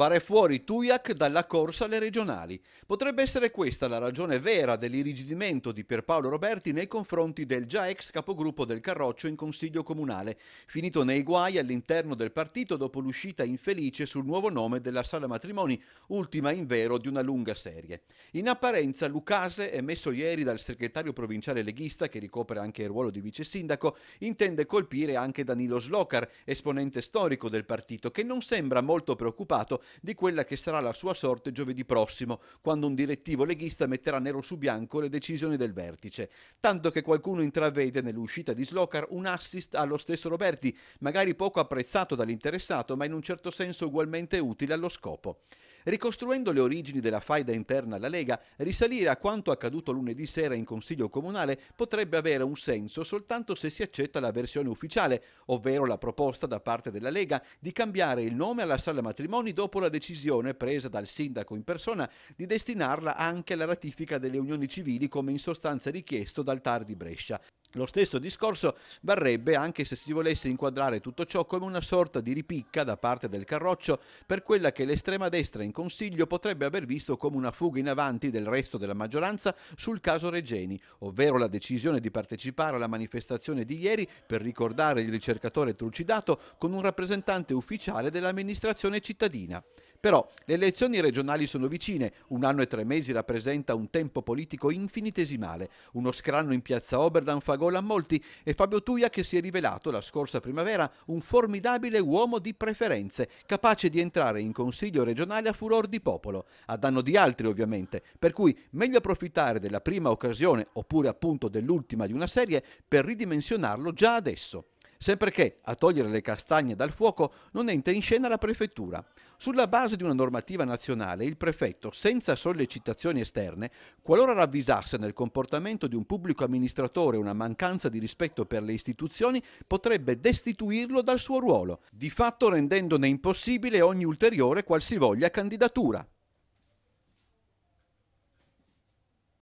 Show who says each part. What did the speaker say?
Speaker 1: Fare fuori Tujak dalla corsa alle regionali. Potrebbe essere questa la ragione vera dell'irrigidimento di Pierpaolo Roberti nei confronti del già ex capogruppo del Carroccio in Consiglio Comunale, finito nei guai all'interno del partito dopo l'uscita infelice sul nuovo nome della sala matrimoni, ultima in vero di una lunga serie. In apparenza Lucase, emesso ieri dal segretario provinciale leghista che ricopre anche il ruolo di vice sindaco, intende colpire anche Danilo Slocar, esponente storico del partito, che non sembra molto preoccupato di quella che sarà la sua sorte giovedì prossimo, quando un direttivo leghista metterà nero su bianco le decisioni del vertice. Tanto che qualcuno intravede nell'uscita di Slocar un assist allo stesso Roberti, magari poco apprezzato dall'interessato, ma in un certo senso ugualmente utile allo scopo ricostruendo le origini della faida interna alla Lega, risalire a quanto accaduto lunedì sera in Consiglio Comunale potrebbe avere un senso soltanto se si accetta la versione ufficiale, ovvero la proposta da parte della Lega di cambiare il nome alla sala matrimoni dopo la decisione presa dal sindaco in persona di destinarla anche alla ratifica delle unioni civili come in sostanza richiesto dal TAR di Brescia. Lo stesso discorso varrebbe anche se si volesse inquadrare tutto ciò come una sorta di ripicca da parte del Carroccio per quella che l'estrema destra in Consiglio potrebbe aver visto come una fuga in avanti del resto della maggioranza sul caso Regeni, ovvero la decisione di partecipare alla manifestazione di ieri per ricordare il ricercatore trucidato con un rappresentante ufficiale dell'amministrazione cittadina. Però le elezioni regionali sono vicine, un anno e tre mesi rappresenta un tempo politico infinitesimale, uno scranno in piazza Oberdan fa gola a molti e Fabio Tuia che si è rivelato la scorsa primavera un formidabile uomo di preferenze, capace di entrare in Consiglio regionale a furor di popolo, a danno di altri ovviamente, per cui meglio approfittare della prima occasione oppure appunto dell'ultima di una serie per ridimensionarlo già adesso sempre che a togliere le castagne dal fuoco non entra in scena la prefettura. Sulla base di una normativa nazionale, il prefetto, senza sollecitazioni esterne, qualora ravvisasse nel comportamento di un pubblico amministratore una mancanza di rispetto per le istituzioni, potrebbe destituirlo dal suo ruolo, di fatto rendendone impossibile ogni ulteriore qualsivoglia candidatura.